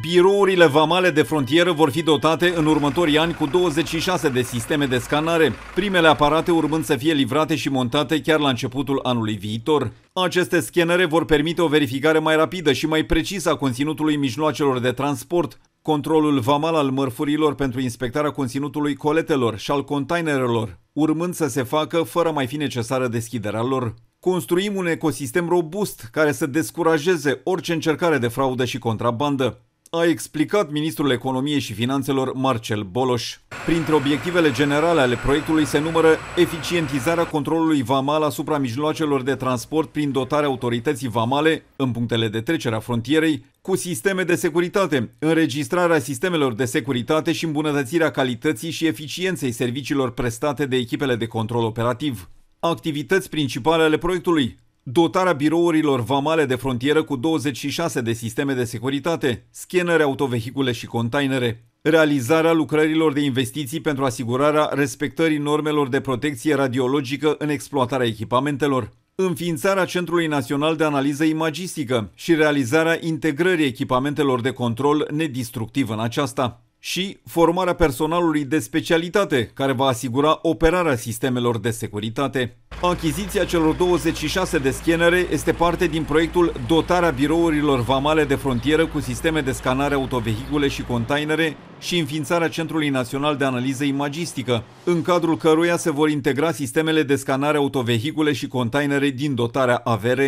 Birourile vamale de frontieră vor fi dotate în următorii ani cu 26 de sisteme de scanare, primele aparate urmând să fie livrate și montate chiar la începutul anului viitor. Aceste scanere vor permite o verificare mai rapidă și mai precisă a conținutului mijloacelor de transport, controlul vamal al mărfurilor pentru inspectarea conținutului coletelor și al containerelor, urmând să se facă fără mai fi necesară deschiderea lor. Construim un ecosistem robust care să descurajeze orice încercare de fraudă și contrabandă a explicat ministrul Economiei și Finanțelor Marcel Boloș. Printre obiectivele generale ale proiectului se numără eficientizarea controlului vamal asupra mijloacelor de transport prin dotarea autorității vamale în punctele de trecere a frontierei cu sisteme de securitate, înregistrarea sistemelor de securitate și îmbunătățirea calității și eficienței serviciilor prestate de echipele de control operativ. Activități principale ale proiectului Dotarea birourilor vamale de frontieră cu 26 de sisteme de securitate, scanere autovehicule și containere, realizarea lucrărilor de investiții pentru asigurarea respectării normelor de protecție radiologică în exploatarea echipamentelor, înființarea Centrului Național de Analiză Imagistică și realizarea integrării echipamentelor de control nedistructiv în aceasta și formarea personalului de specialitate, care va asigura operarea sistemelor de securitate. Achiziția celor 26 de scanere este parte din proiectul Dotarea birourilor vamale de frontieră cu sisteme de scanare autovehicule și containere și înființarea Centrului Național de Analiză Imagistică, în cadrul căruia se vor integra sistemele de scanare autovehicule și containere din dotarea AVR.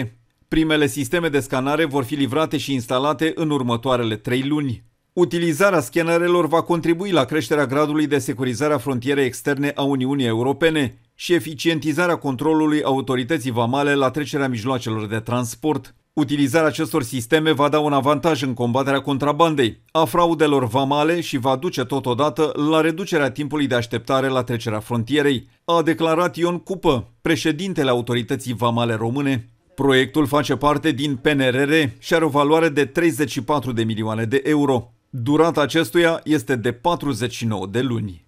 Primele sisteme de scanare vor fi livrate și instalate în următoarele trei luni. Utilizarea scanerelor va contribui la creșterea gradului de securizare a frontierei externe a Uniunii Europene și eficientizarea controlului autorității vamale la trecerea mijloacelor de transport. Utilizarea acestor sisteme va da un avantaj în combaterea contrabandei, a fraudelor vamale și va duce totodată la reducerea timpului de așteptare la trecerea frontierei, a declarat Ion Cupă, președintele Autorității Vamale Române. Proiectul face parte din PNRR și are o valoare de 34 de milioane de euro. Durata acestuia este de 49 de luni.